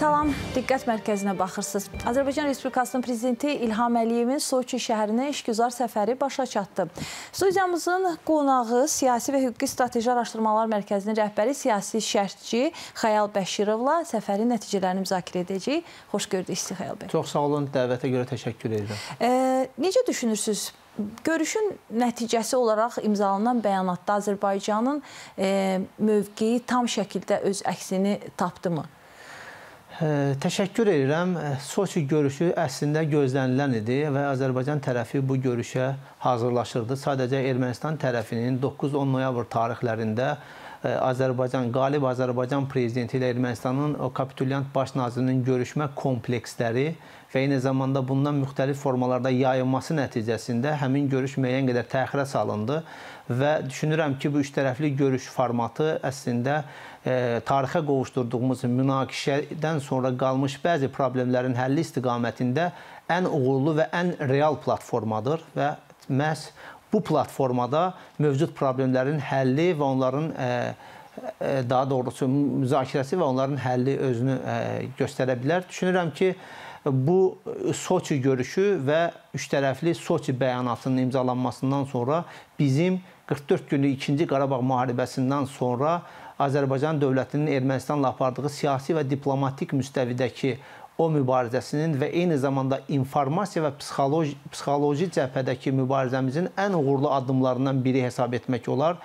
Salam, diqqət mərkəzinə baxırsınız. Azərbaycan Respublikasının prezidenti İlham Əliyevin Soçi şəhərinə işgüzar səfəri başa çatdı. Studiyamızın qonağı Siyasi və Hüquqi Strateji Araşdırmalar Mərkəzinin rəhbəri siyasi şərhçi Xəyal Bəşirovla səfərin nəticələrini müzakirə edəcəyik. Xoş gördük sizi Xəyal bəy. Çox sağ olun, dəvətə görə təşəkkür edirəm. E, necə düşünürsüz? Görüşün nəticəsi olaraq imzalanan bəyanatda Azərbaycanın e, mövqeyi tam şəkildə öz əksini tapdı mı? Təşəkkür edirəm. Soçi görüşü əslində gözlənilən idi və Azərbaycan tərəfi bu görüşə hazırlaşırdı. Sadəcə Ermənistan tərəfinin 9-10 noyabr tarixlərində Azərbaycan, qalib Azərbaycan prezidenti ilə Ermənistanın o kapitulyant baş nazirinin görüşmə kompleksləri və eyni zamanda bundan müxtəlif formalarda yayılması nəticəsində həmin görüş müəyyən qədər təxirə salındı və düşünürəm ki, bu üçtərəfli görüş formatı əslində e, tarixə qovuşdurduğumuz münaqişədən sonra qalmış bəzi problemlərin həlli istiqamətində ən uğurlu və ən real platformadır və məhz bu platformada mövcud problemlərin həlli və onların e, e, daha doğrusu müzakirəsi və onların həlli özünü e, göstərə bilər. Düşünürəm ki, bu Soçi görüşü və üçtərəfli Soçi bəyanatının imzalanmasından sonra bizim 44 günlük ikinci Qarabağ müharibəsindən sonra Azərbaycan dövlətinin Ermənistanla apardığı siyasi və diplomatik müstəvidəki o mübarizəsinin və eyni zamanda informasiya və psixoloji psixoloji cəbhədəki mübarizəmizin ən uğurlu addımlarından biri hesab etmək olar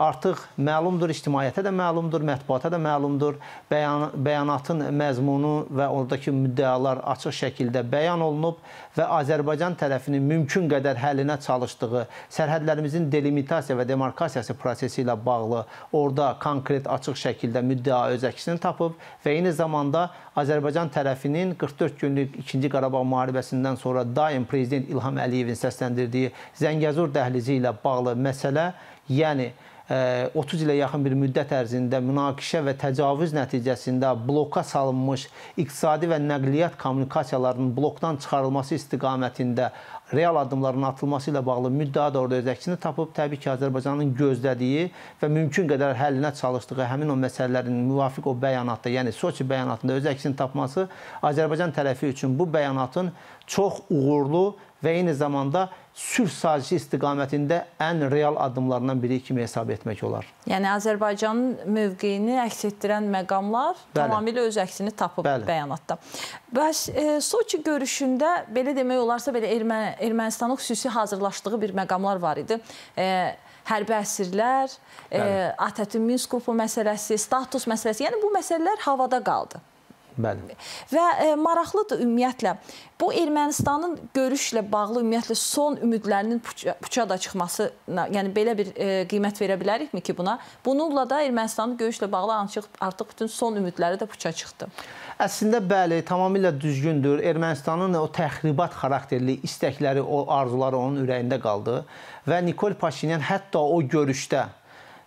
artıq məlumdur, ictimaiyyətə də məlumdur, mətbuata da məlumdur. Bəyan, bəyanatın məzmunu və oradakı müddəalar açıq şəkildə bəyan olunub və Azərbaycan tərəfinin mümkün qədər həllinə çalışdığı sərhədlərimizin delimitasiya və demarkasiyası prosesi ilə bağlı orada konkret açıq şəkildə müddəa öz əksini tapıb və eyni zamanda Azərbaycan tərəfinin 44 günlük 2-ci Qarabağ müharibəsindən sonra daim prezident İlham Əliyevin səsləndirdiyi Zəngəzur dəhlizi ilə bağlı məsələ yəni 30 e, ilə yaxın bir müddət ərzində münaqişə və təcavüz nəticəsində bloka salınmış iqtisadi və nəqliyyat kommunikasiyalarının blokdan çıxarılması istiqamətində real addımların atılması ilə bağlı müddəa da orada öz əksini tapıb, təbii ki, Azərbaycanın gözlədiyi və mümkün qədər həllinə çalışdığı həmin o məsələlərin müvafiq o bəyanatda, yəni Soçi bəyanatında öz əksini tapması Azərbaycan tərəfi üçün bu bəyanatın çox uğurlu və eyni zamanda sülh sazişi istiqamətində ən real addımlarından biri kimi hesab etmək olar. Yəni Azərbaycanın mövqeyini əks etdirən məqamlar Bəli. tamamilə öz əksini tapıb Bəli. bəyanatda. Bəs e, Soçi görüşündə belə demək olarsa belə Ermə Ermənistanın xüsusi hazırlaşdığı bir məqamlar var idi. E, hərbi əsirlər, e, ATƏT-in Minsk qrupu məsələsi, status məsələsi. Yəni bu məsələlər havada qaldı. Bəli. Və e, maraqlıdır ümumiyyətlə bu Ermənistanın görüşlə bağlı ümumiyyətlə son ümidlərinin puça, puçada çıxmasına, yəni belə bir e, qiymət verə bilərikmi ki buna? Bununla da Ermənistanın görüşlə bağlı açıq artıq bütün son ümidləri də puça çıxdı. Əslində bəli, tamamilə düzgündür. Ermənistanın o təxribat xarakterli istəkləri, o arzuları onun ürəyində qaldı və Nikol Paşinyan hətta o görüşdə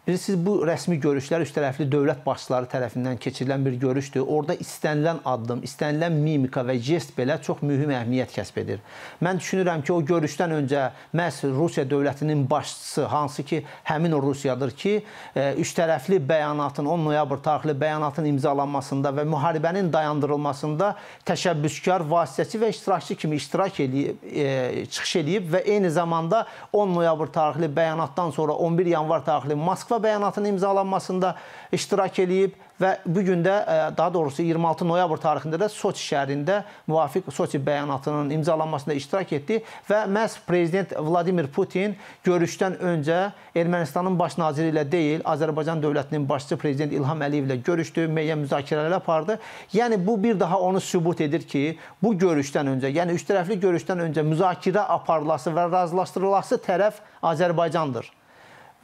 Bilirsiniz, bu rəsmi görüşlər üç tərəfli dövlət başçıları tərəfindən keçirilən bir görüşdür. Orada istənilən addım, istənilən mimika və jest belə çox mühüm əhəmiyyət kəsb edir. Mən düşünürəm ki, o görüşdən öncə məhz Rusiya dövlətinin başçısı, hansı ki, həmin o Rusiyadır ki, e, üç tərəfli bəyanatın, 10 noyabr tarixli bəyanatın imzalanmasında və müharibənin dayandırılmasında təşəbbüskar, vasitəçi və iştirakçı kimi iştirak eləyib, e, çıxış eləyib və eyni zamanda 10 noyabr tarixli bəyanatdan sonra 11 yanvar tarixli Moskva Moskva bəyanatının imzalanmasında iştirak eləyib və bu gün də e, daha doğrusu 26 noyabr tarixində də Soçi şəhərində müvafiq Soçi bəyanatının imzalanmasında iştirak etdi və məhz prezident Vladimir Putin görüşdən öncə Ermənistanın baş naziri ilə deyil, Azərbaycan dövlətinin başçısı prezident İlham Əliyev ilə görüşdü, müəyyən müzakirələr apardı. Yəni bu bir daha onu sübut edir ki, bu görüşdən öncə, yəni üçtərəfli görüşdən öncə müzakirə aparılası və razılaşdırılası tərəf Azərbaycandır.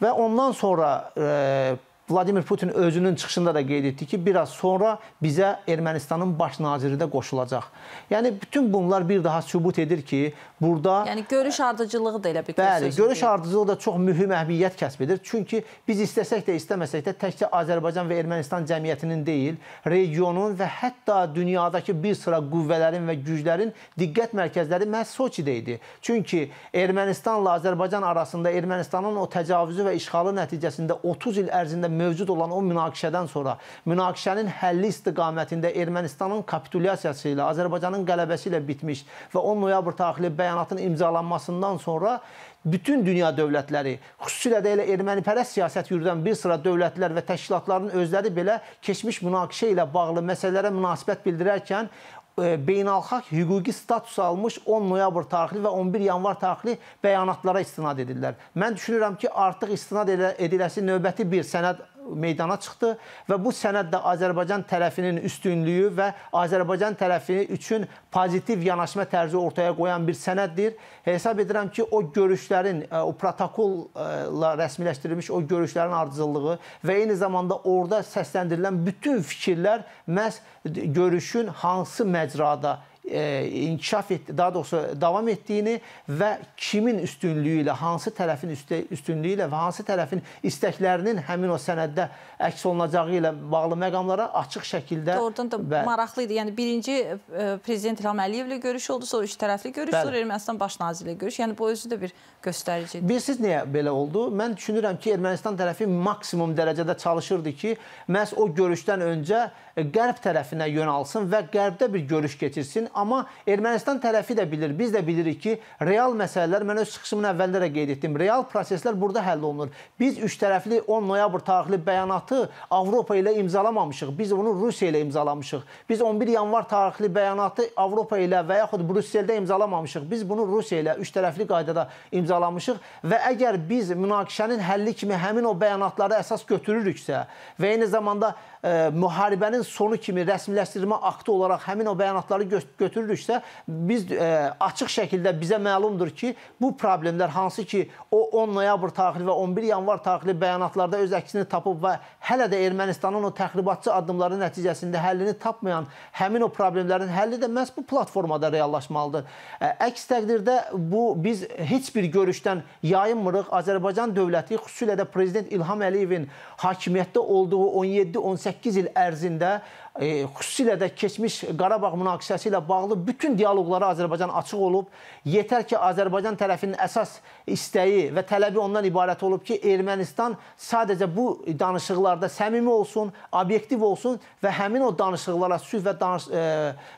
Ve ondan sonra e, Vladimir Putin özünün çıxışında da qeyd etdi ki, biraz sonra bizə Ermənistanın baş naziri də qoşulacaq. Yəni bütün bunlar bir daha sübut edir ki, burada Yəni görüş ardıcılığı da elə bir Bəli, görüş deyil. ardıcılığı da çox mühüm əhmiyyət kəsb edir. Çünki biz istəsək də, istəməsək də təkcə Azərbaycan və Ermənistan cəmiyyətinin deyil, regionun və hətta dünyadakı bir sıra qüvvələrin və güclərin diqqət mərkəzləri məhz Soçidə idi. Çünki Ermənistanla Azərbaycan arasında Ermənistanın o təcavüzü və işğalı nəticəsində 30 il ərzində mövcud olan o münaqişədən sonra münaqişənin həlli istiqamətində Ermənistanın kapitulyasiyası ilə, Azərbaycanın qələbəsi ilə bitmiş və 10 noyabr tarixli bəyanatın imzalanmasından sonra bütün dünya dövlətləri, xüsusilə də elə ermənipərəst siyasət yürüdən bir sıra dövlətlər və təşkilatların özləri belə keçmiş münaqişə ilə bağlı məsələlərə münasibət bildirərkən E, beynəlxalq hüquqi status almış 10 noyabr tarixli və 11 yanvar tarixli bəyanatlara istinad edirlər. Mən düşünürəm ki, artıq istinad ediləsi növbəti bir sənəd meydana çıxdı və bu sənəd də Azərbaycan tərəfinin üstünlüyü və Azərbaycan tərəfi üçün pozitiv yanaşma tərzi ortaya qoyan bir sənəddir. Hesab edirəm ki, o görüşlərin, e, o protokolla rəsmiləşdirilmiş o görüşlərin ardıcıllığı və eyni zamanda orada səsləndirilən bütün fikirlər məhz görüşün hansı məcrada E, inkişaf etdi, daha doğrusu davam etdiyini və kimin üstünlüyü ilə, hansı tərəfin üstünlüyü ilə və hansı tərəfin istəklərinin həmin o sənəddə əks olunacağı ilə bağlı məqamlara açıq şəkildə Doğrudan da və... maraqlı idi. Yəni birinci e, prezident İlham Əliyevlə görüş oldu, sonra üç tərəfli görüş, Bəli. sonra Ermənistan baş naziri ilə görüş. Yəni bu özü də bir göstəricidir. Bilirsiniz niyə belə oldu? Mən düşünürəm ki, Ermənistan tərəfi maksimum dərəcədə çalışırdı ki, məhz o görüşdən öncə e, Qərb tərəfinə yönəlsin və Qərbdə bir görüş keçirsin Amma Ermənistan tərəfi də bilir, biz də bilirik ki, real məsələlər, mən öz çıxışımın əvvəldə də qeyd etdim, real proseslər burada həll olunur. Biz üç tərəfli 10 noyabr tarixli bəyanatı Avropa ilə imzalamamışıq. Biz bunu Rusiya ilə imzalamışıq. Biz 11 yanvar tarixli bəyanatı Avropa ilə və yaxud Brüsseldə imzalamamışıq. Biz bunu Rusiya ilə üç tərəfli qaydada imzalamışıq və əgər biz münaqişənin həlli kimi həmin o bəyanatları əsas götürürüksə və eyni zamanda e, müharibənin sonu kimi rəsmiləşdirmə aktı olaraq həmin o bəyanatları götürürüksə, götürürüksə, biz ə, e, açıq şəkildə bizə məlumdur ki, bu problemlər hansı ki, o 10 noyabr tarixli və 11 yanvar tarixli bəyanatlarda öz əksini tapıb və hələ də Ermənistanın o təxribatçı addımları nəticəsində həllini tapmayan həmin o problemlərin həlli də məhz bu platformada reallaşmalıdır. Ə, e, əks təqdirdə bu biz heç bir görüşdən yayınmırıq. Azərbaycan dövləti, xüsusilə də prezident İlham Əliyevin hakimiyyətdə olduğu 17-18 il ərzində e, xüsusilə də keçmiş Qarabağ münaqişəsi ilə bağlı bütün dialoqlara Azərbaycan açıq olub. Yetər ki, Azərbaycan tərəfinin əsas istəyi və tələbi ondan ibarət olub ki, Ermənistan sadəcə bu danışıqlarda səmimi olsun, obyektiv olsun və həmin o danışıqlara sülh və danış e,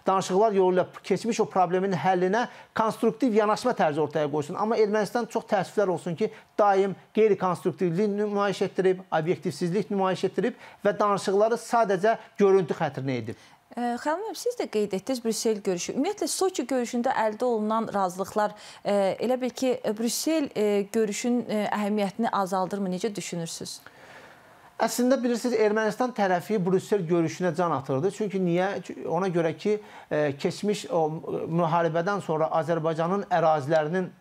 danışıqlar yolu ilə keçmiş o problemin həllinə konstruktiv yanaşma tərzi ortaya qoysun. Amma Ermənistan çox təəssüflər olsun ki, daim qeyri-konstruktivlik nümayiş etdirib, obyektivsizlik nümayiş etdirib və danışıqları sadəcə görüntü xətti xətrinə edib. Xəlil müəllim, siz də qeyd etdiniz Brüssel görüşü. Ümumiyyətlə Soçi görüşündə əldə olunan razılıqlar elə bil ki, Brüssel görüşün əhəmiyyətini azaldırmı? Necə düşünürsüz? Əslində bilirsiniz Ermənistan tərəfi Brüssel görüşünə can atırdı. Çünki niyə? Ona görə ki, keçmiş o müharibədən sonra Azərbaycanın ərazilərinin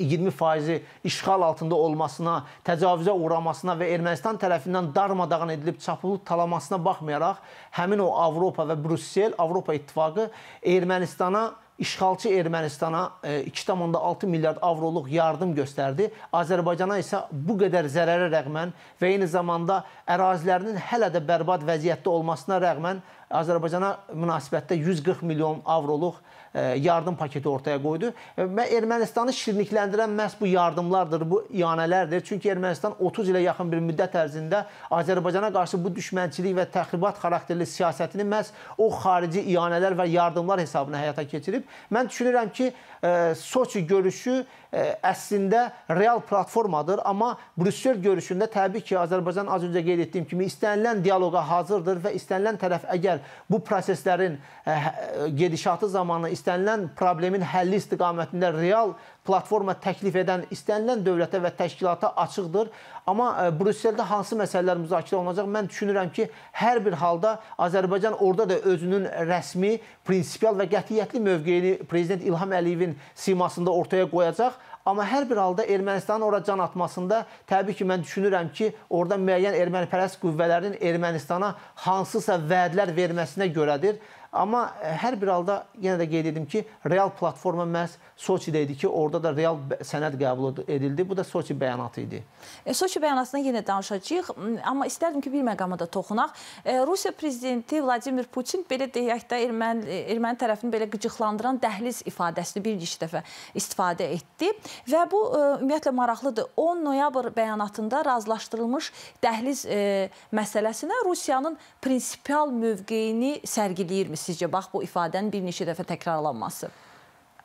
20% işğal altında olmasına, təcavüzə uğramasına və Ermənistan tərəfindən darmadağın edilib çapılıb talamasına baxmayaraq, həmin o Avropa və Brüssel, Avropa İttifaqı Ermənistana işğalçı Ermənistana 2.6 e, milyard avroluq yardım göstərdi. Azərbaycana isə bu qədər zərərə rəğmən və eyni zamanda ərazilərinin hələ də bərbad vəziyyətdə olmasına rəğmən Azərbaycana münasibətdə 140 milyon avroluq E, yardım paketi ortaya qoydu və e, Ermənistanı şirinlikləndirən məhz bu yardımlardır, bu iyanələrdir. Çünki Ermənistan 30 ilə yaxın bir müddət ərzində Azərbaycana qarşı bu düşmənçilik və təxribat xarakterli siyasətini məhz o xarici iyanələr və yardımlar hesabına həyata keçirib. Mən düşünürəm ki, e, Soçi görüşü əslində real platformadır, amma Brüssel görüşündə təbii ki, Azərbaycan az öncə qeyd etdiyim kimi istənilən dialoqa hazırdır və istənilən tərəf əgər bu proseslərin hə, gedişatı zamanı istənilən problemin həlli istiqamətində real platforma təklif edən istənilən dövlətə və təşkilata açıqdır. Amma e, Brüsseldə hansı məsələlər müzakirə olunacaq? Mən düşünürəm ki, hər bir halda Azərbaycan orada da özünün rəsmi, prinsipial və qətiyyətli mövqeyini prezident İlham Əliyevin simasında ortaya qoyacaq. Amma hər bir halda Ermənistanın ora can atmasında təbii ki, mən düşünürəm ki, orada müəyyən ermənipərəst qüvvələrinin Ermənistana hansısa vədlər verməsinə görədir. Amma e, hər bir halda yenə də qeyd edim ki, real platforma məhz Soçidə idi ki, orada da real sənəd qəbul edildi. Bu da Soçi bəyanatı idi. E, Soçi bəyanatına yenə danışacağıq, amma istərdim ki, bir məqama da toxunaq. E, Rusiya prezidenti Vladimir Putin belə deyək də erməni, e, erməni tərəfini belə qıcıqlandıran dəhliz ifadəsini bir neçə dəfə istifadə etdi və bu e, ümumiyyətlə maraqlıdır. 10 noyabr bəyanatında razılaşdırılmış dəhliz e, məsələsinə Rusiyanın prinsipial mövqeyini sərgiləyirmi sizcə bax bu ifadənin bir neçə dəfə təkrarlanması?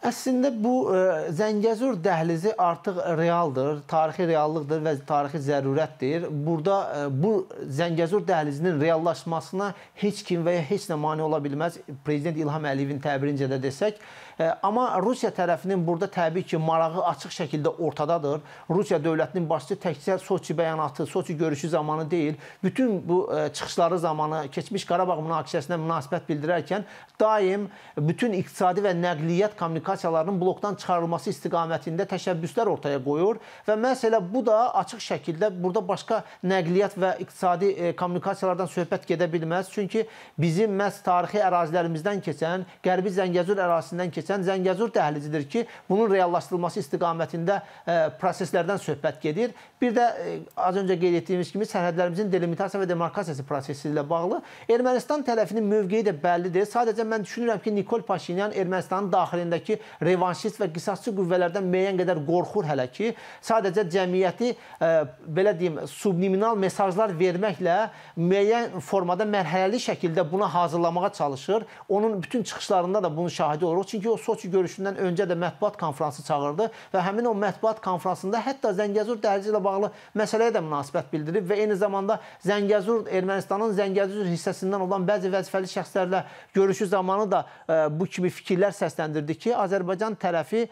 Əslində bu ə, e, Zəngəzur dəhlizi artıq realdır, tarixi reallıqdır və tarixi zərurətdir. Burada ə, e, bu Zəngəzur dəhlizinin reallaşmasına heç kim və ya heç nə mane ola bilməz. Prezident İlham Əliyevin təbirincə də desək, ə, Amma Rusiya tərəfinin burada təbii ki, marağı açıq şəkildə ortadadır. Rusiya dövlətinin başçısı təkcə Soçi bəyanatı, Soçi görüşü zamanı deyil, bütün bu e, çıxışları zamanı keçmiş Qarabağ münaqişəsinə münasibət bildirərkən daim bütün iqtisadi və nəqliyyat kommunikasiyalarının blokdan çıxarılması istiqamətində təşəbbüslər ortaya qoyur və məhz elə bu da açıq şəkildə burada başqa nəqliyyat və iqtisadi e, kommunikasiyalardan söhbət gedə bilməz. Çünki bizim məhz tarixi ərazilərimizdən keçən, Qərbi Zəngəzur ərazisindən keçən keçən Zəngəzur dəhlizidir ki, bunun reallaşdırılması istiqamətində e, proseslərdən söhbət gedir. Bir də e, az öncə qeyd etdiyimiz kimi sərhədlərimizin delimitasiya və demarkasiyası prosesi ilə bağlı Ermənistan tərəfinin mövqeyi də bəllidir. Sadəcə mən düşünürəm ki, Nikol Paşinyan Ermənistanın daxilindəki revanşist və qisasçı qüvvələrdən müəyyən qədər qorxur hələ ki, sadəcə cəmiyyəti e, belə deyim, subliminal mesajlar verməklə müəyyən formada mərhələli şəkildə buna hazırlamağa çalışır. Onun bütün çıxışlarında da bunun şahidi oluruq. Çünki o o Soçi görüşündən öncə də mətbuat konfransı çağırdı və həmin o mətbuat konfransında hətta Zəngəzur dəhlizi ilə bağlı məsələyə də münasibət bildirib və eyni zamanda Zəngəzur Ermənistanın Zəngəzur hissəsindən olan bəzi vəzifəli şəxslərlə görüşü zamanı da e, bu kimi fikirlər səsləndirdi ki, Azərbaycan tərəfi e,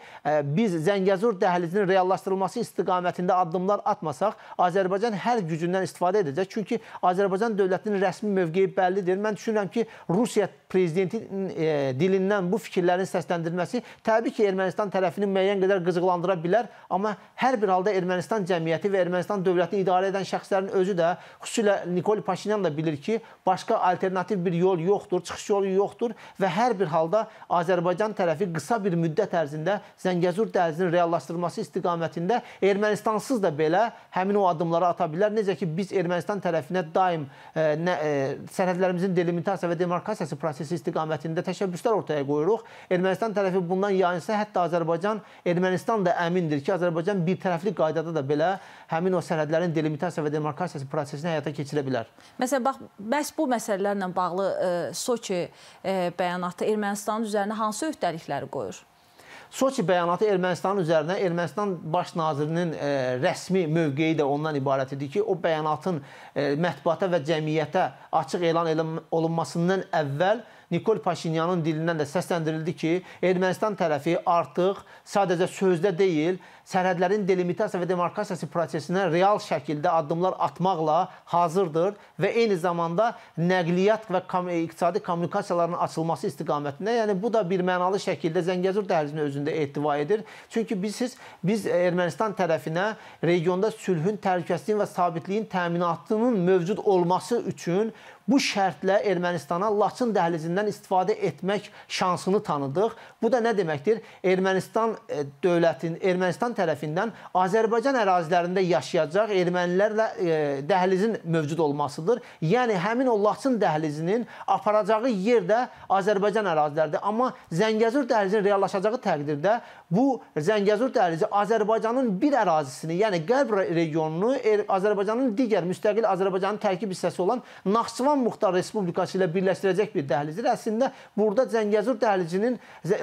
biz Zəngəzur dəhlizinin reallaşdırılması istiqamətində addımlar atmasaq, Azərbaycan hər gücündən istifadə edəcək. Çünki Azərbaycan dövlətinin rəsmi mövqeyi bəllidir. Mən düşünürəm ki, Rusiya prezidentinin e, dilindən bu fikirlərin səsləndirilməsi qiymətləndirməsi təbii ki, Ermənistan tərəfini müəyyən qədər qızıqlandıra bilər, amma hər bir halda Ermənistan cəmiyyəti və Ermənistan dövlətini idarə edən şəxslərin özü də, xüsusilə Nikol Paşinyan da bilir ki, başqa alternativ bir yol yoxdur, çıxış yolu yoxdur və hər bir halda Azərbaycan tərəfi qısa bir müddət ərzində Zəngəzur dəhlizinin reallaşdırılması istiqamətində Ermənistansız da belə həmin o addımları ata bilər. Necə ki, biz Ermənistan tərəfinə daim ə, e, nə, ə, e, sərhədlərimizin delimitasiya və demarkasiyası prosesi istiqamətində təşəbbüslər ortaya qoyuruq. Ermənistan Ermənistan tərəfi bundan yayınsa, hətta Azərbaycan, Ermənistan da əmindir ki, Azərbaycan bir tərəfli qaydada da belə həmin o sərhədlərin delimitasiya və demarkasiyası prosesini həyata keçirə bilər. Məsələn, bax, məhz bu məsələlərlə bağlı ə, e, Soçi ə, e, bəyanatı Ermənistanın üzərinə hansı öhdəlikləri qoyur? Soçi bəyanatı Ermənistanın üzərinə Ermənistan baş nazirinin e, rəsmi mövqeyi də ondan ibarət idi ki, o bəyanatın e, mətbuata və cəmiyyətə açıq elan olunmasından əvvəl Nikol Paşinyanın dilindən də səsləndirildi ki, Ermənistan tərəfi artıq sadəcə sözdə deyil, sərhədlərin delimitasiya və demarkasiyası prosesinə real şəkildə addımlar atmaqla hazırdır və eyni zamanda nəqliyyat və iqtisadi kommunikasiyaların açılması istiqamətində, yəni bu da bir mənalı şəkildə Zəngəzur dəhlizinin özü özündə ehtiva edir. Çünki bilirsiniz, biz Ermənistan tərəfinə regionda sülhün, təhlükəsizliyin və sabitliyin təminatının mövcud olması üçün bu şərtlə Ermənistana Laçın dəhlizindən istifadə etmək şansını tanıdıq. Bu da nə deməkdir? Ermənistan e, dövlətinin Ermənistan tərəfindən Azərbaycan ərazilərində yaşayacaq ermənilərlə e, dəhlizin mövcud olmasıdır. Yəni həmin o Laçın dəhlizinin aparacağı yer də Azərbaycan əraziləridir. Amma Zəngəzur dəhlizinin reallaşacağı təqdirdə bu Zəngəzur dəhlizi Azərbaycanın bir ərazisini, yəni Qərb regionunu er-, Azərbaycanın digər müstəqil Azərbaycanın tərkib hissəsi olan Naxçıvan Muğan Muxtar Respublikası ilə birləşdirəcək bir dəhlizdir. Əslində burada Zəngəzur dəhlizinin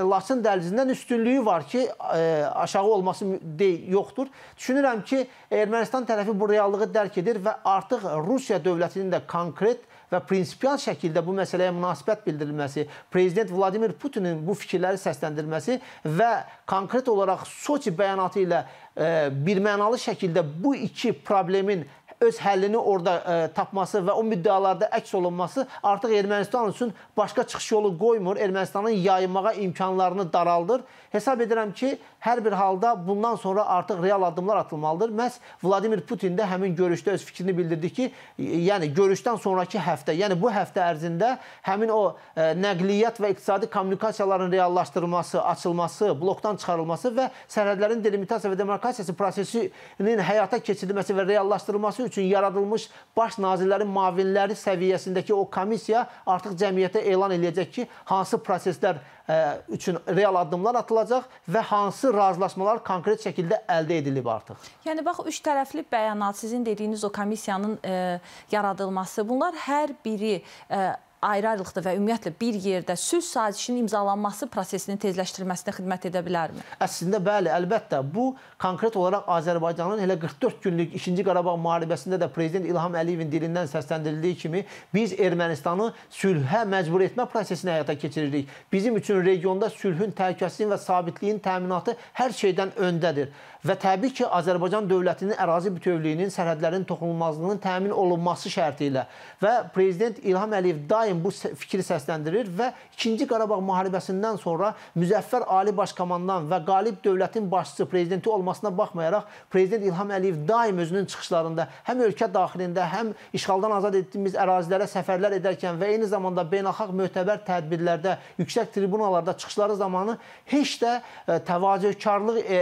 Laçın dəhlizindən üstünlüyü var ki, e, aşağı olması deyil, yoxdur. Düşünürəm ki, Ermənistan tərəfi bu reallığı dərk edir və artıq Rusiya dövlətinin də konkret və prinsipial şəkildə bu məsələyə münasibət bildirilməsi, prezident Vladimir Putinin bu fikirləri səsləndirməsi və konkret olaraq Soçi bəyanatı ilə e, birmənalı şəkildə bu iki problemin öz həllini orada ə, e, tapması və o müddəalarda əks olunması artıq Ermənistan üçün başqa çıxış yolu qoymur. Ermənistanın yayınmağa imkanlarını daraldır. Hesab edirəm ki, hər bir halda bundan sonra artıq real addımlar atılmalıdır. Məs Vladimir Putin də həmin görüşdə öz fikrini bildirdi ki, yəni görüşdən sonrakı həftə, yəni bu həftə ərzində həmin o ə, e, nəqliyyat və iqtisadi kommunikasiyaların reallaşdırılması, açılması, blokdan çıxarılması və sərhədlərin delimitasiya və demarkasiyası prosesinin həyata keçirilməsi və reallaşdırılması üçün üçün yaradılmış baş nazirlərin mavinləri səviyyəsindəki o komissiya artıq cəmiyyətə elan eləyəcək ki, hansı proseslər e, üçün real addımlar atılacaq və hansı razılaşmalar konkret şəkildə əldə edilib artıq. Yəni bax üç tərəfli bəyanat sizin dediyiniz o komissiyanın ə, e, yaradılması bunlar hər biri ə, e, ayrı-ayrılıqda və ümumiyyətlə bir yerdə sülh sazişinin imzalanması prosesinin tezləşdirilməsinə xidmət edə bilərmi? Əslində bəli, əlbəttə. Bu konkret olaraq Azərbaycanın elə 44 günlük 2-ci Qarabağ müharibəsində də prezident İlham Əliyevin dilindən səsləndirildiyi kimi biz Ermənistanı sülhə məcbur etmə prosesini həyata keçiririk. Bizim üçün regionda sülhün, təhlükəsizliyin və sabitliyin təminatı hər şeydən öndədir və təbii ki, Azərbaycan dövlətinin ərazi bütövlüyünün, sərhədlərin toxunulmazlığının təmin olunması şərti ilə və prezident İlham Əliyev daim bu fikri səsləndirir və 2-ci Qarabağ müharibəsindən sonra müzəffər ali baş komandan və qalib dövlətin başçısı prezidenti olmasına baxmayaraq prezident İlham Əliyev daim özünün çıxışlarında həm ölkə daxilində, həm işğaldan azad etdiyimiz ərazilərə səfərlər edərkən və eyni zamanda beynəlxalq mötəbər tədbirlərdə, yüksək tribunalarda çıxışları zamanı heç də e, təvazökarlıq e,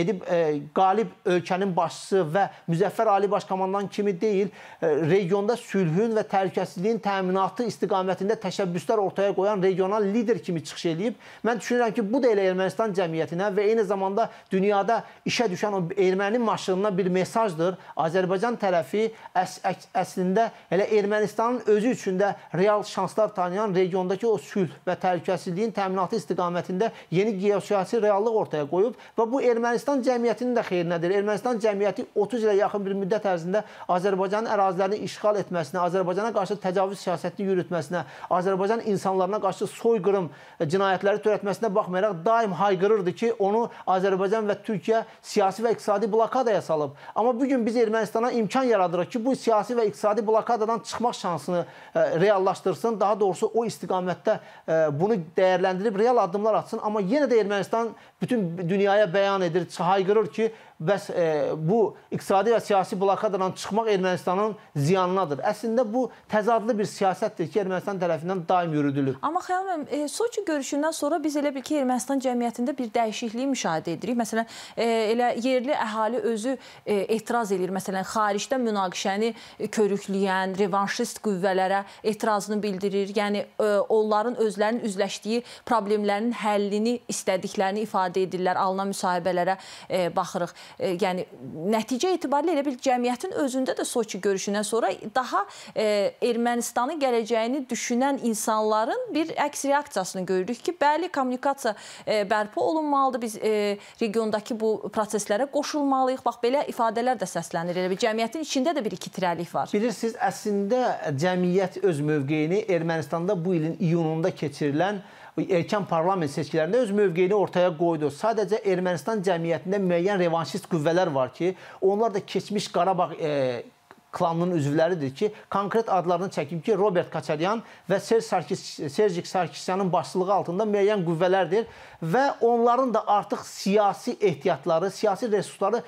edib e, qalib ölkənin başçısı və Müzəffər Ali Baş Komandan kimi deyil, e, regionda sülhün və təhlükəsizliyin təminatı istiqamətində təşəbbüslər ortaya qoyan regional lider kimi çıxış eləyib. Mən düşünürəm ki, bu da elə Ermənistan cəmiyyətinə və eyni zamanda dünyada işə düşən o erməni maşınına bir mesajdır. Azərbaycan tərəfi əs əks əslində elə Ermənistanın özü üçün də real şanslar tanıyan regiondakı o sülh və təhlükəsizliyin təminatı istiqamətində yeni geosiyasi reallıq ortaya qoyub və bu Ermənistan Ermənistan cəmiyyətinin də xeyrinədir. Ermənistan cəmiyyəti 30 ilə yaxın bir müddət ərzində Azərbaycanın ərazilərini işğal etməsinə, Azərbaycana qarşı təcavüz siyasətini yürütməsinə, Azərbaycan insanlarına qarşı soyqırım e, cinayətləri törətməsinə baxmayaraq daim hayqırırdı ki, onu Azərbaycan və Türkiyə siyasi və iqtisadi blokadaya salıb. Amma bu gün biz Ermənistana imkan yaradırıq ki, bu siyasi və iqtisadi blokadadan çıxmaq şansını e, reallaşdırsın, daha doğrusu o istiqamətdə e, bunu dəyərləndirib real addımlar atsın, amma yenə də Ermənistan bütün dünyaya bəyan edir, haykırır ki, bəs e, bu iqtisadi və siyasi blokadadan çıxmaq Ermənistanın ziyanınadır. Əslində bu təzadlı bir siyasətdir ki, Ermənistan tərəfindən daim yürüdülür. Amma xəyal müəllim, e, Soçi görüşündən sonra biz elə bil ki, Ermənistan cəmiyyətində bir dəyişikliyi müşahidə edirik. Məsələn, e, elə yerli əhali özü e, etiraz edir. Məsələn, xaricdə münaqişəni e, körükləyən revanşist qüvvələrə etirazını bildirir. Yəni e, onların özlərinin üzləşdiyi problemlərin həllini istədiklərini ifadə edirlər. Alınan müsahibələrə e, baxırıq e, yəni nəticə etibarilə elə bil cəmiyyətin özündə də Soçi görüşündən sonra daha e, Ermənistanın gələcəyini düşünən insanların bir əks reaksiyasını görürük ki, bəli, kommunikasiya e, bərpa olunmalıdır. Biz e, regiondakı bu proseslərə qoşulmalıyıq. Bax belə ifadələr də səslənir. Elə bir cəmiyyətin içində də bir ikitirəlik var. Bilirsiniz, əslində cəmiyyət öz mövqeyini Ermənistanda bu ilin iyununda keçirilən erkən parlament seçkilərində öz mövqeyini ortaya qoydu. Sadəcə Ermənistan cəmiyyətində müəyyən revanşist qüvvələr var ki, onlar da keçmiş Qarabağ e, klanının üzvləridir ki, konkret adlarını çəkim ki, Robert Kaçaryan və Serj Sarkis Serj Sarkisyanın başçılığı altında müəyyən qüvvələrdir və onların da artıq siyasi ehtiyatları, siyasi resursları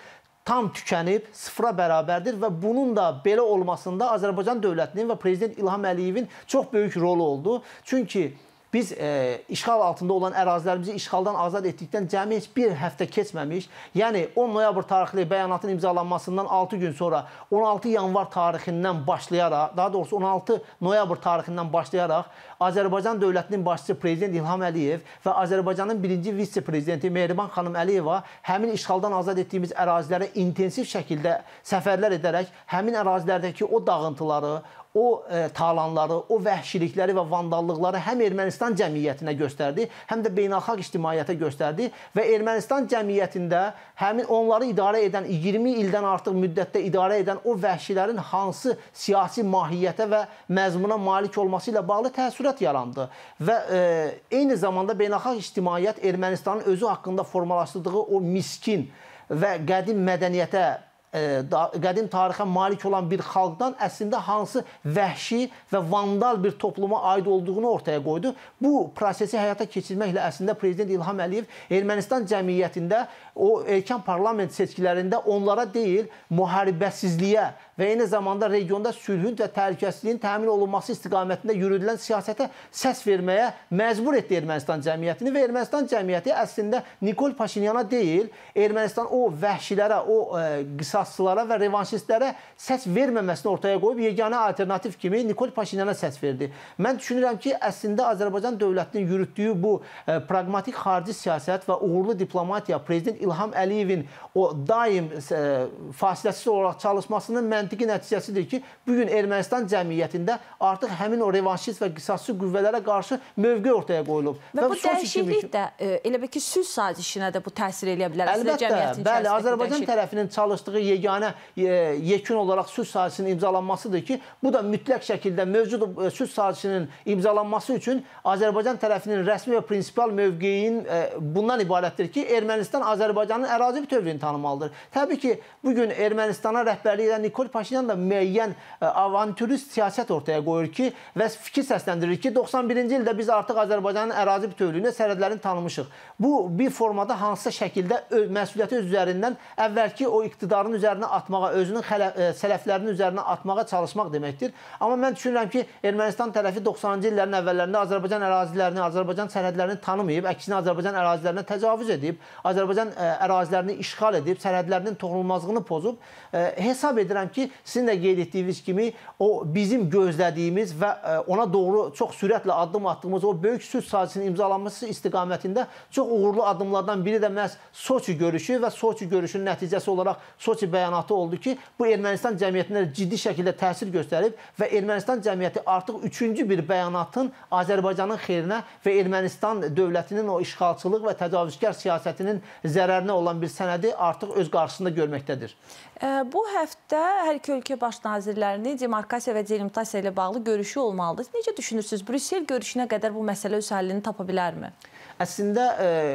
tam tükənib, sıfıra bərabərdir və bunun da belə olmasında Azərbaycan dövlətinin və prezident İlham Əliyevin çox böyük rolu oldu. Çünki Biz e, işğal altında olan ərazilərimizi işğaldan azad etdikdən cəmi heç bir həftə keçməmiş, yəni 10 noyabr tarixli bəyanatın imzalanmasından 6 gün sonra 16 yanvar tarixindən başlayaraq, daha doğrusu 16 noyabr tarixindən başlayaraq Azərbaycan dövlətinin başçısı prezident İlham Əliyev və Azərbaycanın birinci vitse-prezidenti Mehriban xanım Əliyeva həmin işğaldan azad etdiyimiz ərazilərə intensiv şəkildə səfərlər edərək həmin ərazilərdəki o dağıntıları, o e, talanları, o vəhşilikləri və vandallıqları həm Ermənistan cəmiyyətinə göstərdi, həm də beynəlxalq ictimaiyyətə göstərdi və Ermənistan cəmiyyətində həmin onları idarə edən 20 ildən artıq müddətdə idarə edən o vəhşilərin hansı siyasi mahiyyətə və məzmuna malik olması ilə bağlı təəssürat yarandı və e, eyni zamanda beynəlxalq ictimaiyyət Ermənistanın özü haqqında formalaşdırdığı o miskin və qədim mədəniyyətə E, qədim tarixə malik olan bir xalqdan əslində hansı vəhşi və vandal bir topluma aid olduğunu ortaya qoydu. Bu prosesi həyata keçirməklə əslində prezident İlham Əliyev Ermənistan cəmiyyətində o erkən parlament seçkilərində onlara deyil, müharibəsizliyə və eyni zamanda regionda sülhün və təhlükəsizliyin təmin olunması istiqamətində yürüdülən siyasətə səs verməyə məcbur etdi Ermənistan cəmiyyətini və Ermənistan cəmiyyəti əslində Nikol Paşinyana deyil, Ermənistan o vəhşilərə, o ə, e, qisasçılara və revanşistlərə səs verməməsini ortaya qoyub yeganə alternativ kimi Nikol Paşinyana səs verdi. Mən düşünürəm ki, əslində Azərbaycan dövlətinin yürütdüyü bu ə, e, praqmatik xarici siyasət və uğurlu diplomatiya prezident İlham İlham Əliyevin o daim ə, e, fasiləsiz olaraq çalışmasının məntiqi nəticəsidir ki, bu gün Ermənistan cəmiyyətində artıq həmin o revanşist və qisasçı qüvvələrə qarşı mövqe ortaya qoyulub. Və, və bu dəyişiklik kimi... də ə, e, elə bil ki, sülh sazişinə də bu təsir eləyə bilər. Əlbəttə, bəli, Azərbaycan dəyişiklik. tərəfinin çalışdığı yeganə ə, e, yekun olaraq sülh sazişinin imzalanmasıdır ki, bu da mütləq şəkildə mövcud ə, sülh sazişinin imzalanması üçün Azərbaycan tərəfinin rəsmi və prinsipial mövqeyinin bundan ibarətdir ki, Ermənistan Azərbaycan Azərbaycanın ərazi bütövlüyünü tanımalıdır. Təbii ki, bu gün Ermənistana rəhbərlik edən Nikol Paşinyan da müəyyən e, avanturist siyasət ortaya qoyur ki, və fikir səsləndirir ki, 91-ci ildə biz artıq Azərbaycanın ərazi bütövlüyünü, sərhədlərini tanımışıq. Bu bir formada hansısa şəkildə öz, məsuliyyəti öz üzərindən əvvəlki o iqtidarın üzərinə atmağa, özünün xələ, ə, e, sələflərinin üzərinə atmağa çalışmaq deməkdir. Amma mən düşünürəm ki, Ermənistan tərəfi 90-cı illərin əvvəllərində Azərbaycan ərazilərini, Azərbaycan sərhədlərini tanımayıb, əksinə Azərbaycan ərazilərinə təcavüz edib, Azərbaycan ərazilərini işğal edib, sərhədlərinin toxunulmazlığını pozub. Hesab edirəm ki, sizin də qeyd etdiyiniz kimi o bizim gözlədiyimiz və ona doğru çox sürətlə addım atdığımız o böyük sülh sazisinin imzalanması istiqamətində çox uğurlu addımlardan biri də məhz Soçi görüşü və Soçi görüşünün nəticəsi olaraq Soçi bəyanatı oldu ki, bu Ermənistan cəmiyyətinə ciddi şəkildə təsir göstərib və Ermənistan cəmiyyəti artıq üçüncü bir bəyanatın Azərbaycanın xeyrinə və Ermənistan dövlətinin o işğalçılıq və təcavüzkar siyasətinin zərər zərərinə olan bir sənədi artıq öz qarşısında görməkdədir. Bu həftə hər iki ölkə baş nazirlərinin demarkasiya və delimitasiya ilə bağlı görüşü olmalıdır. Necə düşünürsünüz? Brüssel görüşünə qədər bu məsələ öz həllini tapa bilərmi? Əslində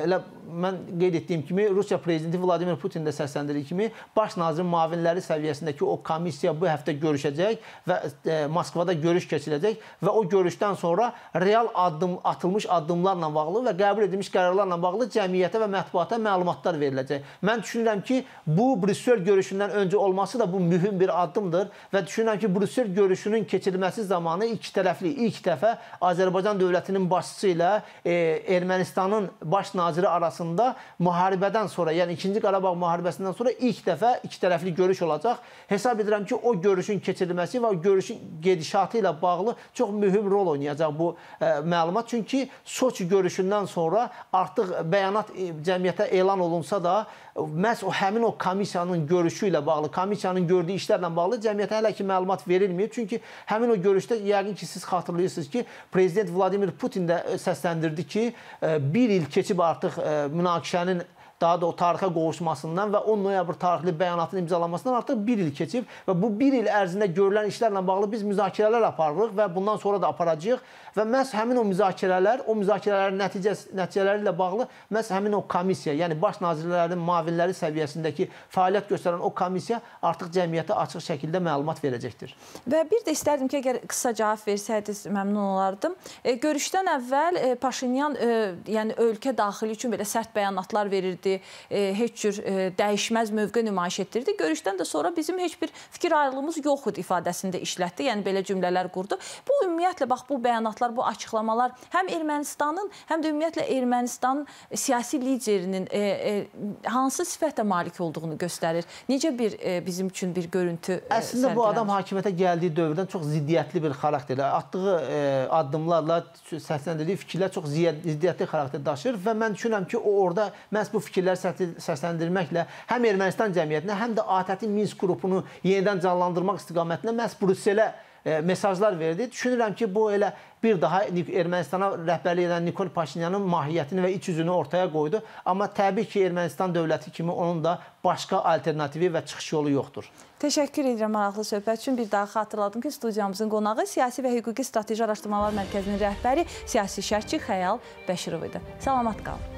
elə mən qeyd etdiyim kimi Rusiya prezidenti Vladimir Putin də səsləndirdiyi kimi baş nazirin mavinləri səviyyəsindəki o komissiya bu həftə görüşəcək və e, Moskvada görüş keçiriləcək və o görüşdən sonra real addım atılmış addımlarla bağlı və qəbul edilmiş qərarlarla bağlı cəmiyyətə və mətbuata məlumatlar veriləcək. Mən düşünürəm ki, bu Brüssel görüşündən öncə olması da bu mühüm bir addımdır və düşünürəm ki, Brüssel görüşünün keçirilməsi zamanı iki tərəfli ilk dəfə Azərbaycan dövlətinin başçısı ilə e, Ermənistanın baş naziri arasında arasında müharibədən sonra, yəni 2-ci Qarabağ müharibəsindən sonra ilk dəfə iki tərəfli görüş olacaq. Hesab edirəm ki, o görüşün keçirilməsi və o görüşün gedişatı ilə bağlı çox mühüm rol oynayacaq bu ə, e, məlumat. Çünki Soçi görüşündən sonra artıq bəyanat e, cəmiyyətə elan olunsa da, məhz o həmin o komissiyanın görüşü ilə bağlı, komissiyanın gördüyü işlərlə bağlı cəmiyyətə hələ ki məlumat verilməyib. Çünki həmin o görüşdə yəqin ki, siz xatırlayırsınız ki, prezident Vladimir Putin də səsləndirdi ki, e, bir il keçib artıq münakşənin daha da o tarixə qovuşmasından və 10 noyabr tarixli bəyanatın imzalanmasından artıq 1 il keçib və bu 1 il ərzində görülən işlərlə bağlı biz müzakirələr aparırıq və bundan sonra da aparacağıq və məhz həmin o müzakirələr, o müzakirələrin nəticəsi nəticələri ilə bağlı məhz həmin o komissiya, yəni baş nazirlərin mavinləri səviyyəsindəki fəaliyyət göstərən o komissiya artıq cəmiyyətə açıq şəkildə məlumat verəcəkdir. Və bir də istərdim ki, əgər qısa cavab versəydiniz məmnun olardım. E, görüşdən əvvəl e, Paşinyan e, yəni ölkə daxili üçün belə sərt bəyanatlar verirdi etdi, e, heç cür e, dəyişməz mövqe nümayiş etdirdi. Görüşdən də sonra bizim heç bir fikir ayrılığımız yoxdur ifadəsində işlətdi. Yəni belə cümlələr qurdu. Bu ümumiyyətlə bax bu bəyanatlar, bu açıqlamalar həm Ermənistanın, həm də ümumiyyətlə Ermənistanın siyasi liderinin e, e, hansı sifətə malik olduğunu göstərir. Necə bir e, bizim üçün bir görüntü e, Əslində bu adam hakimiyyətə gəldiyi dövrdən çox ziddiyyətli bir xarakterlə, atdığı e, addımlarla səsləndirdiyi fikirlər çox ziddiyyətli xarakter daşıyır və mən düşünürəm ki, o orada məhz bu fikir fikirləri səsləndirməklə həm Ermənistan cəmiyyətinə, həm də ATƏT-in Minsk qrupunu yenidən canlandırmaq istiqamətində məhz Brüsselə e, mesajlar verdi. Düşünürəm ki, bu elə bir daha Ermənistana rəhbərlik edən Nikol Paşinyanın mahiyyətini və iç üzünü ortaya qoydu. Amma təbii ki, Ermənistan dövləti kimi onun da başqa alternativi və çıxış yolu yoxdur. Təşəkkür edirəm maraqlı söhbət üçün. Bir daha xatırladım ki, studiyamızın qonağı Siyasi və Hüquqi Strateji Araşdırmalar Mərkəzinin rəhbəri, siyasi şərhçi Xəyal Bəşirov idi. Salamat qalın.